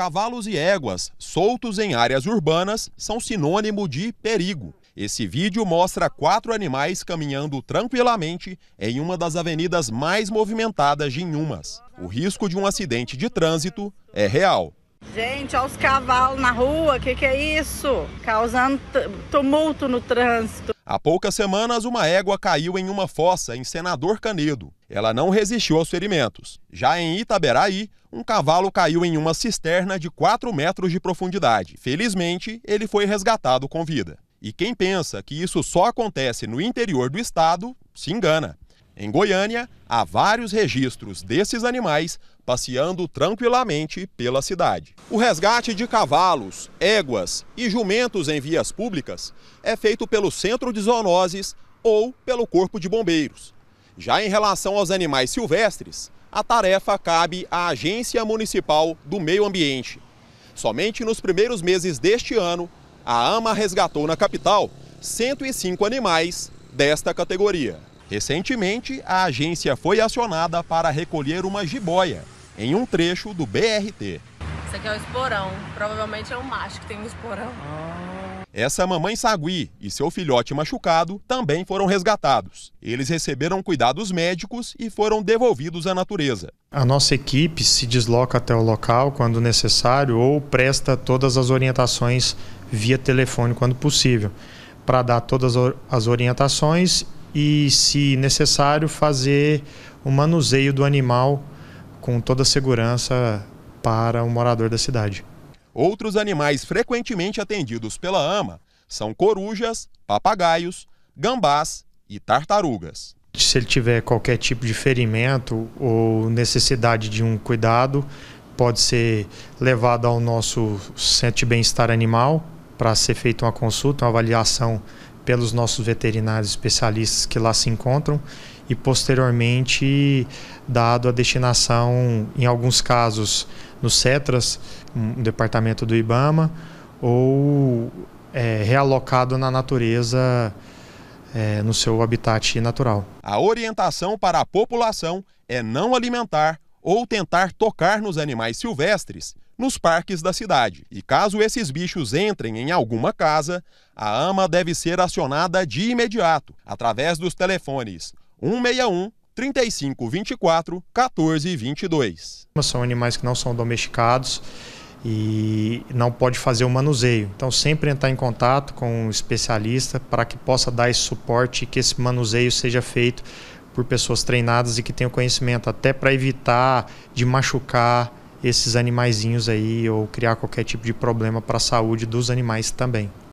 Cavalos e éguas soltos em áreas urbanas são sinônimo de perigo. Esse vídeo mostra quatro animais caminhando tranquilamente em uma das avenidas mais movimentadas de Inhumas. O risco de um acidente de trânsito é real. Gente, olha os cavalos na rua, o que, que é isso? Causando tumulto no trânsito. Há poucas semanas, uma égua caiu em uma fossa em Senador Canedo. Ela não resistiu aos ferimentos. Já em Itaberaí, um cavalo caiu em uma cisterna de 4 metros de profundidade. Felizmente, ele foi resgatado com vida. E quem pensa que isso só acontece no interior do estado, se engana. Em Goiânia, há vários registros desses animais passeando tranquilamente pela cidade. O resgate de cavalos, éguas e jumentos em vias públicas é feito pelo Centro de Zoonoses ou pelo Corpo de Bombeiros. Já em relação aos animais silvestres, a tarefa cabe à Agência Municipal do Meio Ambiente. Somente nos primeiros meses deste ano, a AMA resgatou na capital 105 animais desta categoria. Recentemente, a agência foi acionada para recolher uma jiboia em um trecho do BRT. Esse aqui é um esporão, provavelmente é um macho que tem um esporão. Ah. Essa mamãe sagui e seu filhote machucado também foram resgatados. Eles receberam cuidados médicos e foram devolvidos à natureza. A nossa equipe se desloca até o local quando necessário ou presta todas as orientações via telefone quando possível, para dar todas as orientações e, se necessário, fazer o manuseio do animal com toda segurança para o morador da cidade. Outros animais frequentemente atendidos pela AMA são corujas, papagaios, gambás e tartarugas. Se ele tiver qualquer tipo de ferimento ou necessidade de um cuidado, pode ser levado ao nosso centro de bem-estar animal para ser feita uma consulta, uma avaliação pelos nossos veterinários especialistas que lá se encontram e posteriormente dado a destinação, em alguns casos, no CETRAS, um departamento do IBAMA, ou é, realocado na natureza, é, no seu habitat natural. A orientação para a população é não alimentar ou tentar tocar nos animais silvestres nos parques da cidade. E caso esses bichos entrem em alguma casa, a AMA deve ser acionada de imediato, através dos telefones 161 3524 1422. São animais que não são domesticados e não pode fazer o manuseio. Então sempre entrar em contato com um especialista para que possa dar esse suporte e que esse manuseio seja feito por pessoas treinadas e que tenham conhecimento, até para evitar de machucar esses animaizinhos aí ou criar qualquer tipo de problema para a saúde dos animais também.